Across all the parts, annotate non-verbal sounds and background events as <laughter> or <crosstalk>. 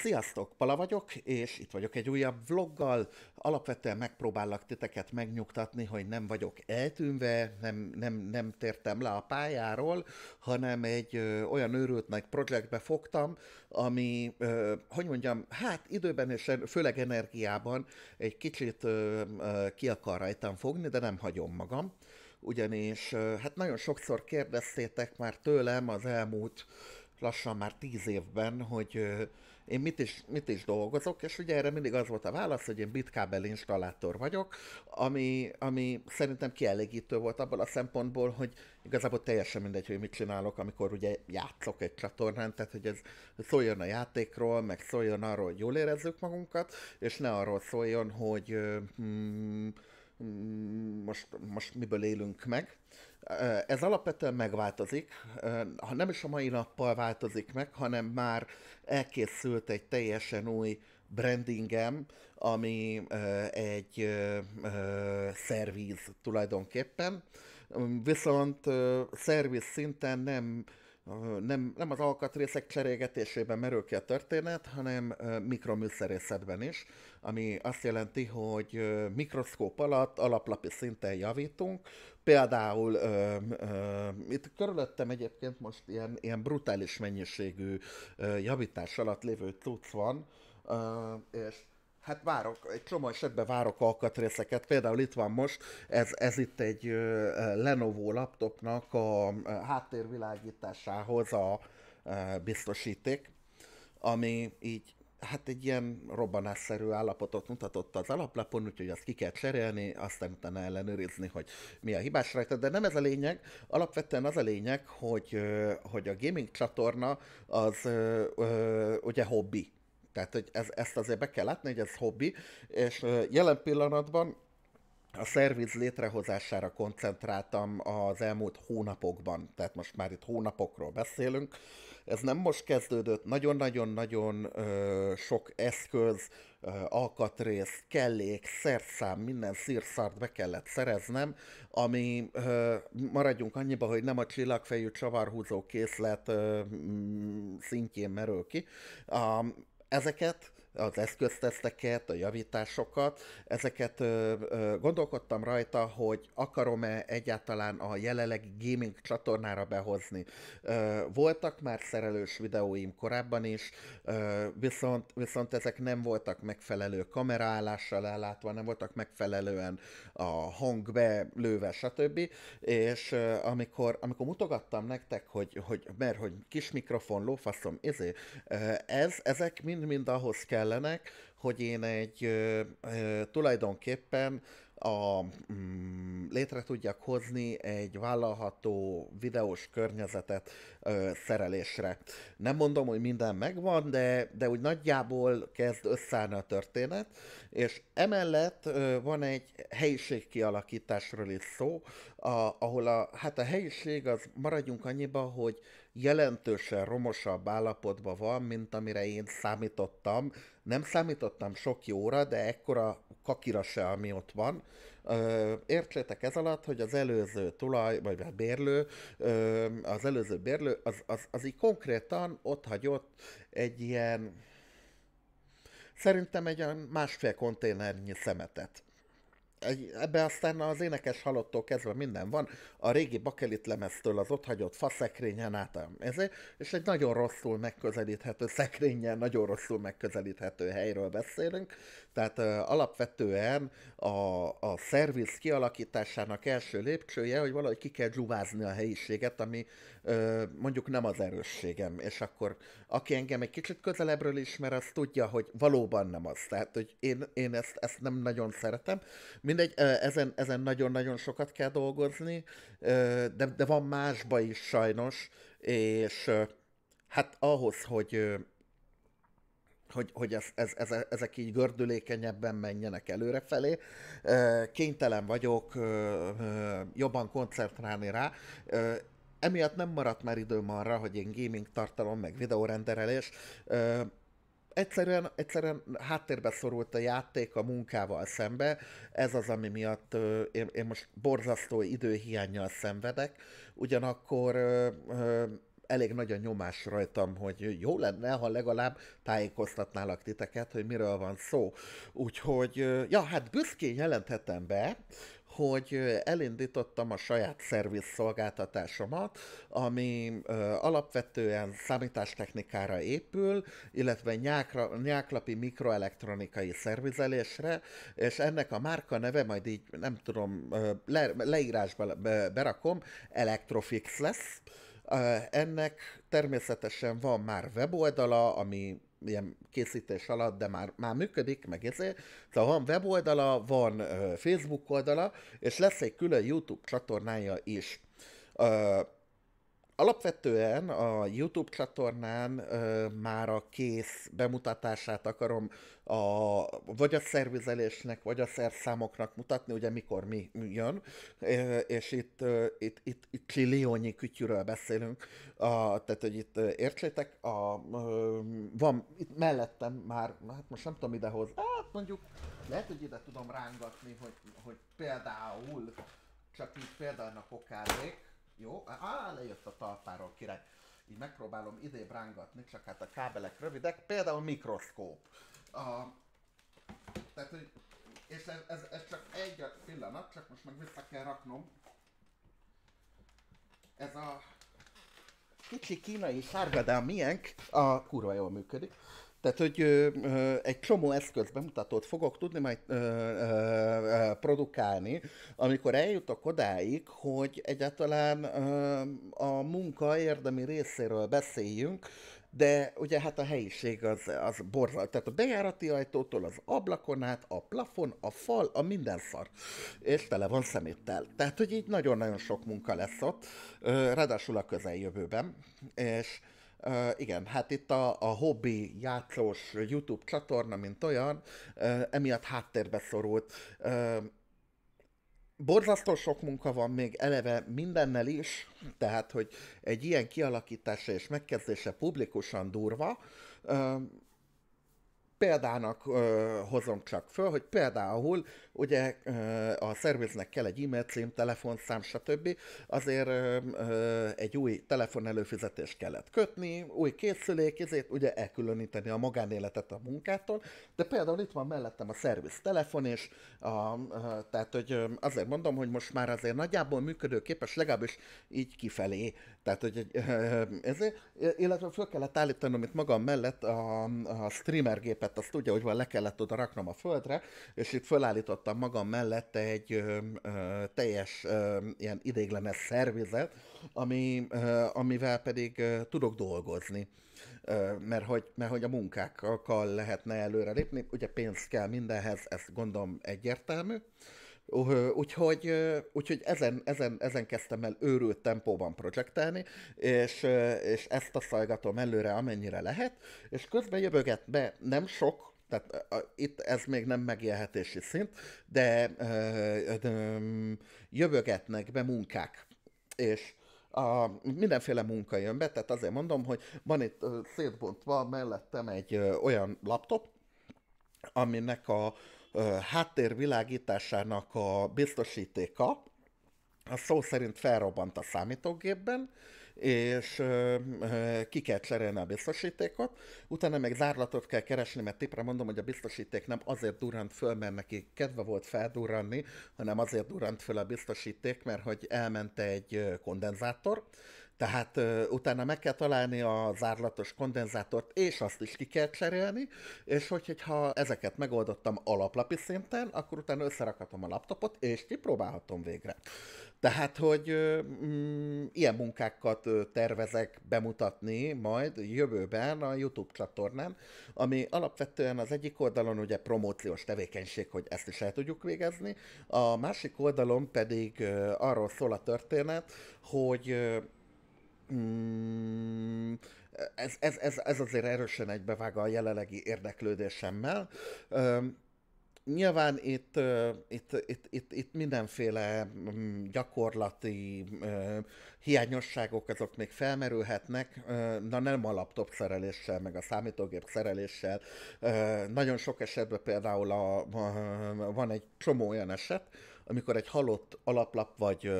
Sziasztok, Pala vagyok, és itt vagyok egy újabb vloggal. Alapvetően megpróbállak titeket megnyugtatni, hogy nem vagyok eltűnve, nem, nem, nem tértem le a pályáról, hanem egy ö, olyan őrült nagy projektbe fogtam, ami, ö, hogy mondjam, hát időben és főleg energiában egy kicsit ö, ö, ki akar rajtam fogni, de nem hagyom magam ugyanis hát nagyon sokszor kérdeztétek már tőlem az elmúlt lassan már tíz évben, hogy én mit is, mit is dolgozok, és ugye erre mindig az volt a válasz, hogy én bitkábel installátor vagyok, ami, ami szerintem kielégítő volt abban a szempontból, hogy igazából teljesen mindegy, hogy mit csinálok, amikor ugye játszok egy csatornán, tehát hogy ez szóljon a játékról, meg szóljon arról, hogy jól érezzük magunkat, és ne arról szóljon, hogy hmm, most, most miből élünk meg. Ez alapvetően megváltozik, ha nem is a mai nappal változik meg, hanem már elkészült egy teljesen új brandingem, ami egy szerviz tulajdonképpen, viszont szerviz szinten nem nem, nem az alkatrészek cserégetésében merül ki a történet, hanem mikroműszerészetben is, ami azt jelenti, hogy mikroszkóp alatt alaplapi szinten javítunk. Például ö, ö, itt körülöttem egyébként most ilyen, ilyen brutális mennyiségű ö, javítás alatt lévő cucc van, ö, és Hát várok, egy csomó esetben várok alkatrészeket, például itt van most, ez, ez itt egy Lenovo laptopnak a háttérvilágításához a biztosíték, ami így hát egy ilyen robbanásszerű állapotot mutatott az alaplapon, úgyhogy azt ki kell cserélni, aztán utána ellenőrizni, hogy mi a hibás rajta, de nem ez a lényeg. Alapvetően az a lényeg, hogy, hogy a gaming csatorna az ugye hobbi tehát, hogy ez, ezt azért be kell látni, hogy ez hobbi, és jelen pillanatban a szerviz létrehozására koncentráltam az elmúlt hónapokban, tehát most már itt hónapokról beszélünk. Ez nem most kezdődött, nagyon-nagyon-nagyon ö, sok eszköz, ö, alkatrész, kellék, szerszám, minden szírszart be kellett szereznem, ami ö, maradjunk annyiba, hogy nem a csillagfejű csavarhúzó készlet ö, szintjén merül ki. A, cat. az eszközteszteket, a javításokat, ezeket ö, ö, gondolkodtam rajta, hogy akarom-e egyáltalán a jelenlegi gaming csatornára behozni. Ö, voltak már szerelős videóim korábban is, ö, viszont, viszont ezek nem voltak megfelelő kameraállással ellátva, nem voltak megfelelően a hang lőve, stb. És ö, amikor, amikor mutogattam nektek, hogy, hogy mert hogy kis mikrofon, lófaszom, izé, ez, ezek mind-mind ahhoz kell, kellenek, hogy én egy ö, ö, tulajdonképpen a, mm, létre tudjak hozni egy vállalható videós környezetet ö, szerelésre. Nem mondom, hogy minden megvan, de, de úgy nagyjából kezd összeállni a történet, és emellett ö, van egy helyiség kialakításról is szó, a, ahol a, hát a helyiség az maradjunk annyiba, hogy jelentősen romosabb állapotban van, mint amire én számítottam. Nem számítottam sok jóra, de ekkora kakira se, ami ott van. Értsétek ez alatt, hogy az előző tulaj, vagy a bérlő, az előző bérlő, az, az, az így konkrétan ott hagyott egy ilyen, szerintem egy olyan másfél konténernyi szemetet ebbe aztán az énekes halottól kezdve minden van, a régi bakelit lemeztől az ott hagyott faszekrényen át, ezért, és egy nagyon rosszul megközelíthető szekrényen, nagyon rosszul megközelíthető helyről beszélünk, tehát ö, alapvetően a, a szerviz kialakításának első lépcsője, hogy valahogy ki kell dzsuvázni a helyiséget, ami mondjuk nem az erősségem, és akkor aki engem egy kicsit közelebbről ismer, az tudja, hogy valóban nem az. Tehát, hogy én, én ezt, ezt nem nagyon szeretem. Mindegy, ezen, ezen nagyon-nagyon sokat kell dolgozni, de, de van másba is sajnos, és hát ahhoz, hogy hogy, hogy ez, ez, ez, ezek így gördülékenyebben menjenek előrefelé. Kénytelen vagyok jobban koncentrálni rá, emiatt nem maradt már időm arra, hogy én gaming tartalom, meg videórenderelés. egyszerűen, egyszerűen háttérbe szorult a játék a munkával szembe, ez az, ami miatt ö, én, én most borzasztó időhiányjal szenvedek, ugyanakkor ö, ö, elég nagy a nyomás rajtam, hogy jó lenne, ha legalább tájékoztatnálak titeket, hogy miről van szó. Úgyhogy, ja, hát büszkén jelenthetem be, hogy elindítottam a saját szervizszolgáltatásomat, szolgáltatásomat, ami alapvetően számítástechnikára épül, illetve nyákra, nyáklapi mikroelektronikai szervizelésre, és ennek a márka neve majd így, nem tudom, le, leírásba berakom, Electrofix lesz. Ennek természetesen van már weboldala, ami ilyen készítés alatt, de már, már működik, meg ezért. Szóval van weboldala, van Facebook oldala, és lesz egy külön YouTube csatornája is. Ö, Alapvetően a YouTube csatornán ö, már a kész bemutatását akarom a, vagy a szervizelésnek, vagy a szerszámoknak mutatni, ugye mikor mi jön, ö, és itt, ö, itt, itt, itt csilliónyi kütyűről beszélünk, a, tehát hogy itt értsétek, a, ö, van itt mellettem már, hát most nem tudom idehoz, hát mondjuk lehet, hogy ide tudom rángatni, hogy, hogy például, csak így példának okálék, jó? Á, lejött a talpáról, király. Így megpróbálom idébb rángatni, csak hát a kábelek rövidek. Például mikroszkóp. A, tehát, hogy, és ez, ez, ez, csak egy pillanat, csak most meg vissza kell raknom. Ez a kicsi kínai sárga, de a miénk, a kurva jól működik. Tehát, hogy ö, ö, egy csomó eszköz bemutatót fogok tudni majd ö, ö, ö, produkálni, amikor eljutok odáig, hogy egyáltalán ö, a munka érdemi részéről beszéljünk, de ugye hát a helyiség az, az borzal. Tehát a bejárati ajtótól az ablakon át, a plafon, a fal, a minden szar. És tele van szeméttel. Tehát, hogy így nagyon-nagyon sok munka lesz ott, ráadásul a közeljövőben. És igen, hát itt a, a hobbi játszós YouTube csatorna, mint olyan, uh, emiatt háttérbe szorult. Uh, borzasztó sok munka van még eleve mindennel is, tehát, hogy egy ilyen kialakítása és megkezdése publikusan durva, uh, példának ö, hozom csak föl, hogy például ugye ö, a szerviznek kell egy e-mail cím, telefonszám, stb. Azért ö, ö, egy új telefon előfizetést kellett kötni, új készülék, ezért ugye elkülöníteni a magánéletet a munkától, de például itt van mellettem a szerviz telefon, és a, ö, tehát hogy azért mondom, hogy most már azért nagyjából működőképes, legalábbis így kifelé tehát, hogy <laughs> ezért, illetve föl kellett állítanom itt magam mellett a, a streamer gépet, azt tudja, hogy van, le kellett oda raknom a földre, és itt fölállítottam magam mellett egy ö, ö, teljes ö, ilyen idéglenes szervizet, ami, ö, amivel pedig ö, tudok dolgozni. Ö, mert hogy, mert hogy a munkákkal lehetne előre lépni, ugye pénz kell mindenhez, ez gondolom egyértelmű. Ö, Úgyhogy, úgyhogy ezen, ezen, ezen kezdtem el őrült tempóban projektelni, és, és ezt a szajgatom előre, amennyire lehet, és közben jövöget be nem sok, tehát a, itt ez még nem megélhetési szint, de ö, ö, mm, jövögetnek be munkák, és a, mindenféle munka jön be, tehát azért mondom, hogy van itt szétbontva mellettem egy ö, olyan laptop, aminek a, háttérvilágításának a biztosítéka, a szó szerint felrobbant a számítógépben, és ö, ö, ki kell cserélni a biztosítékot, utána még zárlatot kell keresni, mert tipre mondom, hogy a biztosíték nem azért durrant föl, mert neki kedve volt feldurranni, hanem azért durrant föl a biztosíték, mert hogy elment egy kondenzátor, tehát ö, utána meg kell találni a zárlatos kondenzátort, és azt is ki kell cserélni, és hogy, hogyha ezeket megoldottam alaplapi szinten, akkor utána összerakhatom a laptopot, és kipróbálhatom végre. Tehát, hogy m- mm, ilyen munkákat tervezek bemutatni majd jövőben a YouTube csatornán, ami alapvetően az egyik oldalon ugye promóciós tevékenység, hogy ezt is el tudjuk végezni, a másik oldalon pedig arról szól a történet, hogy Mm, ez, ez, ez, ez azért erősen egybevág a jelenlegi érdeklődésemmel. nyilván itt, itt, itt, itt, itt mindenféle mm, gyakorlati hiányosságok azok még felmerülhetnek, na nem a laptop szereléssel, meg a számítógép szereléssel. Nagyon sok esetben például a, van egy csomó olyan eset, amikor egy halott alaplap vagy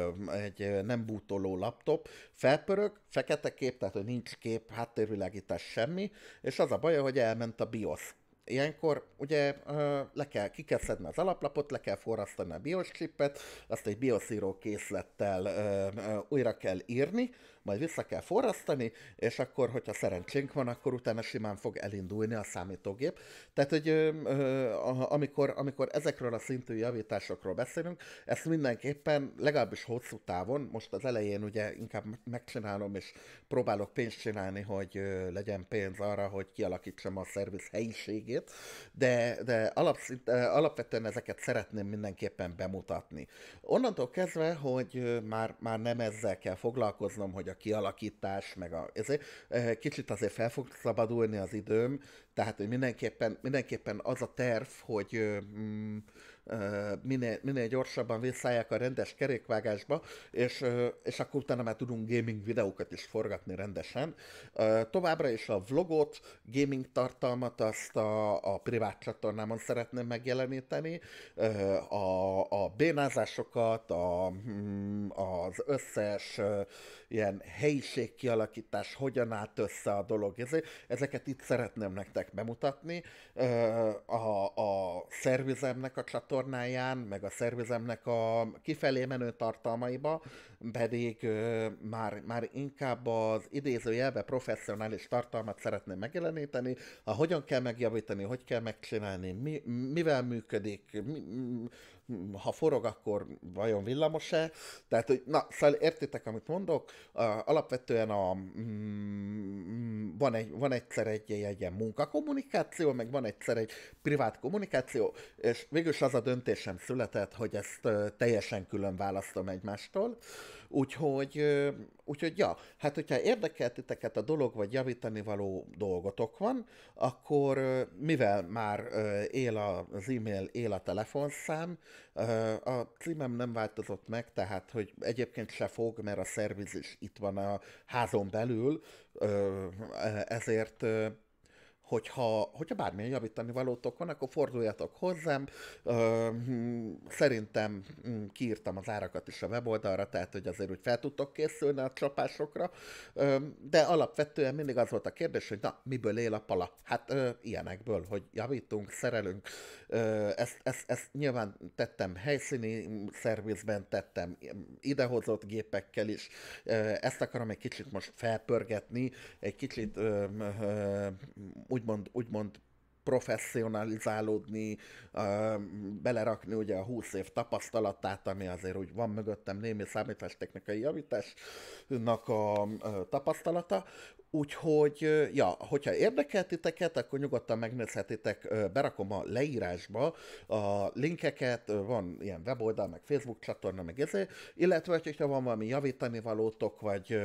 egy nem bútoló laptop felpörög, fekete kép, tehát hogy nincs kép, háttérvilágítás, semmi, és az a baj, hogy elment a BIOS ilyenkor ugye le kell, ki kell szedni az alaplapot, le kell forrasztani a BIOS chipet, azt egy BIOS készlettel újra kell írni, majd vissza kell forrasztani, és akkor, hogyha szerencsénk van, akkor utána simán fog elindulni a számítógép. Tehát, hogy amikor, amikor ezekről a szintű javításokról beszélünk, ezt mindenképpen legalábbis hosszú távon, most az elején ugye inkább megcsinálom, és próbálok pénzt csinálni, hogy legyen pénz arra, hogy kialakítsam a szerviz helyiségét, részét, de, de alapszint, alapvetően ezeket szeretném mindenképpen bemutatni. Onnantól kezdve, hogy már, már nem ezzel kell foglalkoznom, hogy a kialakítás, meg a, ezért, kicsit azért fel fog szabadulni az időm, tehát hogy mindenképpen, mindenképpen az a terv, hogy mm, minél, minél gyorsabban visszállják a rendes kerékvágásba, és, és akkor utána már tudunk gaming videókat is forgatni rendesen. Továbbra is a vlogot, gaming tartalmat azt a, a privát csatornámon szeretném megjeleníteni, a, a bénázásokat, a, mm, az összes ilyen helyiségkialakítás, hogyan állt össze a dolog. Ezeket itt szeretném nektek bemutatni. A, a szervizemnek a csatornáján, meg a szervizemnek a kifelé menő tartalmaiba, pedig már, már inkább az idézőjelbe professzionális tartalmat szeretném megjeleníteni, a hogyan kell megjavítani, hogy kell megcsinálni, mi, mivel működik, mi, ha forog, akkor vajon villamos-e? Tehát, hogy na, szóval értitek, amit mondok? uh, alapvetően a, mm, mm, van, egy, van egyszer egy, egy, egy ilyen munkakommunikáció, meg van egyszer egy privát kommunikáció, és végülis az a döntésem született, hogy ezt uh, teljesen külön választom egymástól. Uh, Úgyhogy, úgyhogy ja, hát hogyha érdekel titeket a dolog, vagy javítani való dolgotok van, akkor mivel már él az e-mail, él a telefonszám, a címem nem változott meg, tehát hogy egyébként se fog, mert a szerviz is itt van a házon belül, e, ezért hogyha, hogyha bármilyen javítani valótok van, akkor forduljatok hozzám. Ö, hm, szerintem hm, kiírtam az árakat is a weboldalra, tehát hogy azért úgy fel tudtok készülni a csapásokra, ö, de alapvetően mindig az volt a kérdés, hogy na, miből él a pala? Hát ö, ilyenekből, hogy javítunk, szerelünk. Ö, ezt, ezt, ezt nyilván tettem helyszíni szervizben, tettem idehozott gépekkel is. Ö, ezt akarom egy kicsit most felpörgetni, egy kicsit ö, ö, úgymond, úgymond professzionalizálódni, belerakni ugye a 20 év tapasztalatát, ami azért úgy van mögöttem némi számítástechnikai javításnak a tapasztalata, Úgyhogy, ja, hogyha érdekel titeket, akkor nyugodtan megnézhetitek, berakom a leírásba a linkeket, van ilyen weboldal, meg Facebook csatorna, meg ezért, illetve, hogyha van valami javítani valótok, vagy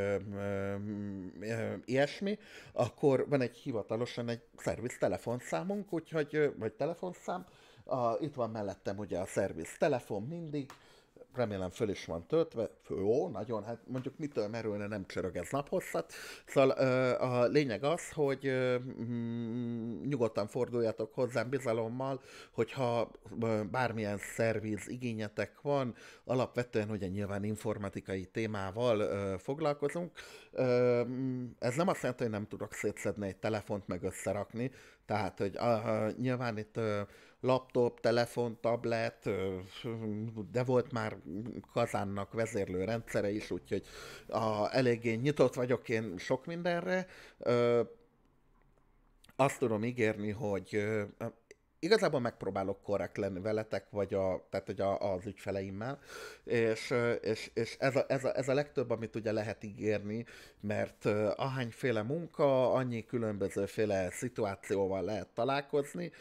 ilyesmi, akkor van egy hivatalosan egy szerviz telefonszámunk, úgyhogy, vagy telefonszám, a, itt van mellettem ugye a szerviz telefon mindig, remélem föl is van töltve, jó, nagyon, hát mondjuk mitől merülne, nem csörög ez naphosszat. Hát szóval a lényeg az, hogy mm, nyugodtan forduljatok hozzám bizalommal, hogyha bármilyen szerviz igényetek van, alapvetően ugye nyilván informatikai témával foglalkozunk. Mm, ez nem azt jelenti, hogy nem tudok szétszedni egy telefont, meg összerakni, tehát, hogy nyilván itt laptop, telefon, tablet, de volt már kazánnak vezérlő rendszere is, úgyhogy a, eléggé nyitott vagyok én sok mindenre. Azt tudom ígérni, hogy igazából megpróbálok korrekt lenni veletek, vagy a, tehát, hogy a, az ügyfeleimmel, és, és, és ez, a, ez, a, ez a legtöbb, amit ugye lehet ígérni, mert ahányféle munka, annyi különbözőféle szituációval lehet találkozni,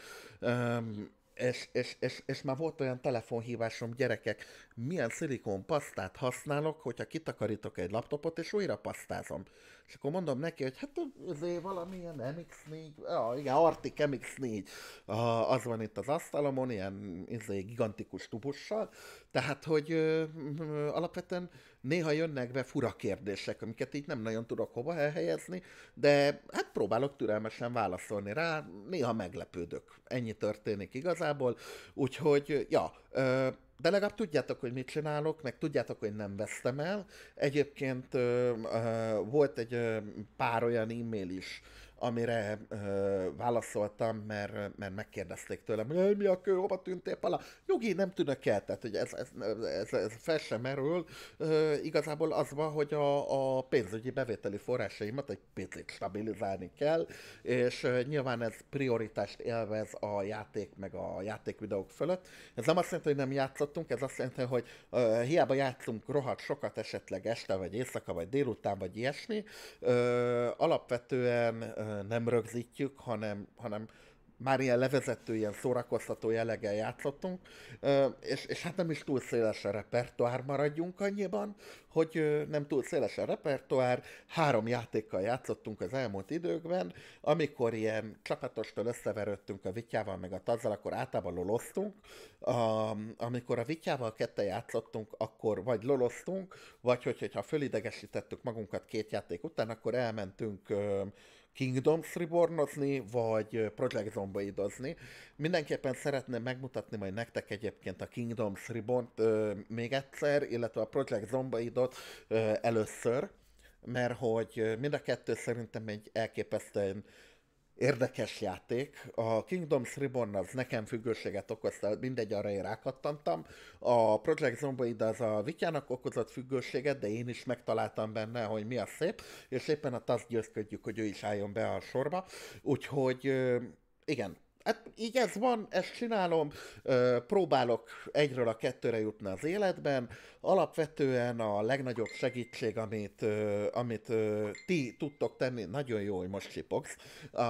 és, és, és, és már volt olyan telefonhívásom, gyerekek, milyen szilikon pasztát használok, hogyha kitakarítok egy laptopot, és újra pasztázom. És akkor mondom neki, hogy hát ez izé, valamilyen MX4, ja, igen, Artic MX4, az van itt az asztalomon, ilyen izé, gigantikus tubussal, tehát, hogy ö, ö, alapvetően néha jönnek be fura kérdések, amiket így nem nagyon tudok hova elhelyezni, de hát próbálok türelmesen válaszolni rá, néha meglepődök. Ennyi történik igazából, úgyhogy, ja, de legalább tudjátok, hogy mit csinálok, meg tudjátok, hogy nem vesztem el. Egyébként volt egy pár olyan e-mail is, amire ö, válaszoltam, mert, mert megkérdezték tőlem, hogy mi a kő, hova tűntél, Pala? Nyugi, nem tűnök el, tehát hogy ez, ez, ez, ez fel sem merül. Ö, igazából az van, hogy a, a pénzügyi bevételi forrásaimat egy picit stabilizálni kell, és ö, nyilván ez prioritást élvez a játék meg a játékvideók fölött. Ez nem azt jelenti, hogy nem játszottunk, ez azt jelenti, hogy ö, hiába játszunk rohadt sokat esetleg este, vagy éjszaka, vagy délután, vagy ilyesmi, ö, alapvetően ö, nem rögzítjük, hanem, hanem már ilyen levezető, ilyen szórakoztató jelleggel játszottunk, és, és hát nem is túl széles a repertoár maradjunk annyiban, hogy nem túl széles a repertoár, három játékkal játszottunk az elmúlt időkben, amikor ilyen csapatostól összeverődtünk a Vityával meg a Tazzal, akkor általában loloztunk, amikor a Vityával kette játszottunk, akkor vagy loloztunk, vagy hogyha fölidegesítettük magunkat két játék után, akkor elmentünk Kingdoms Rebornozni, vagy Project idozni. Mindenképpen szeretném megmutatni majd nektek egyébként a Kingdoms Reborn még egyszer, illetve a Project idot először, mert hogy mind a kettő szerintem egy elképesztően érdekes játék. A Kingdoms Reborn az nekem függőséget okozta, mindegy, arra én rákattantam. A Project Zomboid az a Vityának okozott függőséget, de én is megtaláltam benne, hogy mi a szép, és éppen a TASZ győzködjük, hogy ő is álljon be a sorba. Úgyhogy igen, hát így ez van, ezt csinálom, próbálok egyről a kettőre jutni az életben. Alapvetően a legnagyobb segítség, amit, amit ti tudtok tenni, nagyon jó, hogy most csipogsz, a,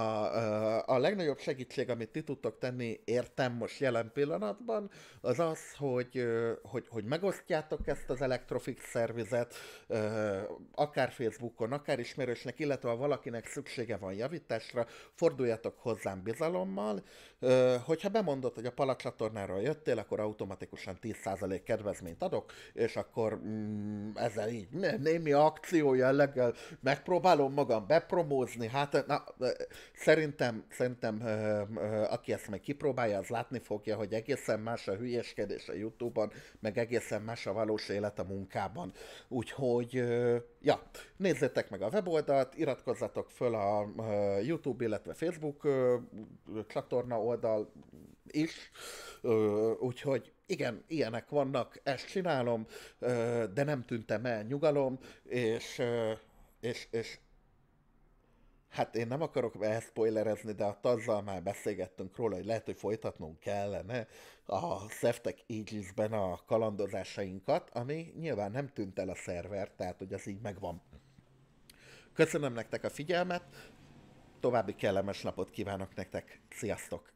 a legnagyobb segítség, amit ti tudtok tenni, értem most jelen pillanatban, az az, hogy, hogy, hogy megosztjátok ezt az Electrofix szervizet, akár Facebookon, akár ismerősnek, illetve ha valakinek szüksége van javításra, forduljatok hozzám bizalommal, hogyha bemondod, hogy a palacsatornáról jöttél, akkor automatikusan 10% kedvezményt adok, és akkor mm, ezzel így némi akció jelleggel megpróbálom magam bepromózni. Hát na, szerintem, szerintem aki ezt meg kipróbálja, az látni fogja, hogy egészen más a hülyeskedés a Youtube-on, meg egészen más a valós élet a munkában. Úgyhogy, ja, nézzétek meg a weboldalt, iratkozzatok föl a YouTube, illetve Facebook csatornára, csatorna oldal is, úgyhogy igen, ilyenek vannak, ezt csinálom, de nem tűntem el nyugalom, és, és, és Hát én nem akarok spoilerezni, de a hát tazzal már beszélgettünk róla, hogy lehet, hogy folytatnunk kellene a Szeftek Aegisben a kalandozásainkat, ami nyilván nem tűnt el a szerver, tehát hogy az így megvan. Köszönöm nektek a figyelmet, További kellemes napot kívánok nektek. Sziasztok!